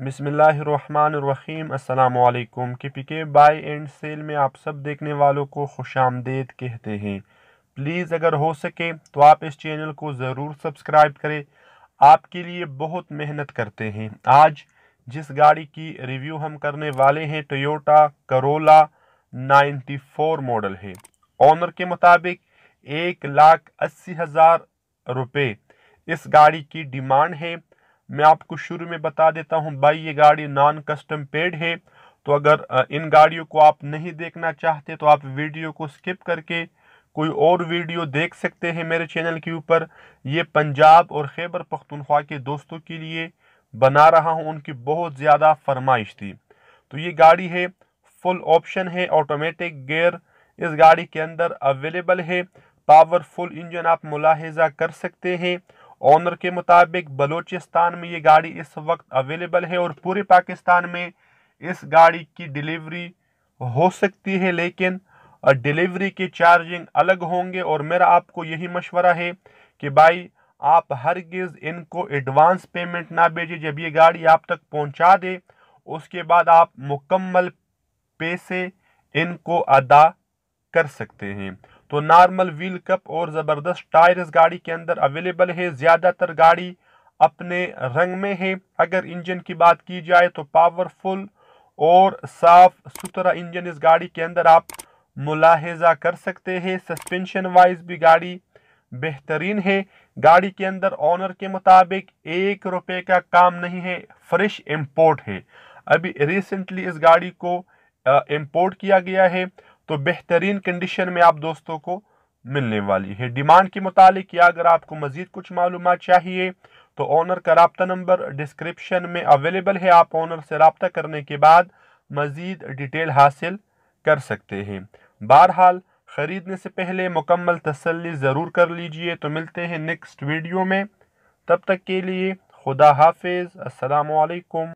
अल्लाम के पी के बाई एंड सेल में आप सब देखने वालों को खुश आमदेद कहते हैं प्लीज़ अगर हो सके तो आप इस चैनल को ज़रूर सब्सक्राइब करें आपके लिए बहुत मेहनत करते हैं आज जिस गाड़ी की रिव्यू हम करने वाले हैं टोयोटा करोला 94 मॉडल है ऑनर के मुताबिक एक लाख अस्सी हज़ार रुपये इस गाड़ी की डिमांड है मैं आपको शुरू में बता देता हूँ भाई ये गाड़ी नॉन कस्टम पेड है तो अगर इन गाड़ियों को आप नहीं देखना चाहते तो आप वीडियो को स्किप करके कोई और वीडियो देख सकते हैं मेरे चैनल के ऊपर ये पंजाब और खैबर पख्तनख्वा के दोस्तों के लिए बना रहा हूँ उनकी बहुत ज़्यादा फरमाइश थी तो ये गाड़ी है फुल ऑप्शन है ऑटोमेटिक गेयर इस गाड़ी के अंदर अवेलेबल है पावरफुल इंजन आप मुलाहजा कर सकते हैं ऑनर के मुताबिक बलूचिस्तान में ये गाड़ी इस वक्त अवेलेबल है और पूरे पाकिस्तान में इस गाड़ी की डिलीवरी हो सकती है लेकिन डिलीवरी के चार्जिंग अलग होंगे और मेरा आपको यही मशवरा है कि भाई आप हरगिज़ इनको एडवांस पेमेंट ना भेजें जब ये गाड़ी आप तक पहुंचा दे उसके बाद आप मुकम्मल पैसे इनको अदा कर सकते हैं तो नॉर्मल व्हील कप और ज़बरदस्त टायर इस गाड़ी के अंदर अवेलेबल है ज़्यादातर गाड़ी अपने रंग में है अगर इंजन की बात की जाए तो पावरफुल और साफ सुथरा इंजन इस गाड़ी के अंदर आप मुलाहजा कर सकते हैं सस्पेंशन वाइज भी गाड़ी बेहतरीन है गाड़ी के अंदर ऑनर के मुताबिक एक रुपए का काम नहीं है फ्रेश इम्पोर्ट है अभी रिसेंटली इस गाड़ी को इम्पोर्ट किया गया है तो बेहतरीन कंडीशन में आप दोस्तों को मिलने वाली है डिमांड के मुतालिक या अगर आपको मज़ीद कुछ मालूम चाहिए तो ऑनर का रबता नंबर डिस्क्रिप्शन में अवेलेबल है आप ऑनर से रबता करने के बाद मज़ीद डिटेल हासिल कर सकते हैं बहरहाल ख़रीदने से पहले मुकम्मल तसल्ली ज़रूर कर लीजिए तो मिलते हैं नेक्स्ट वीडियो में तब तक के लिए खुदा हाफिज़ असलकम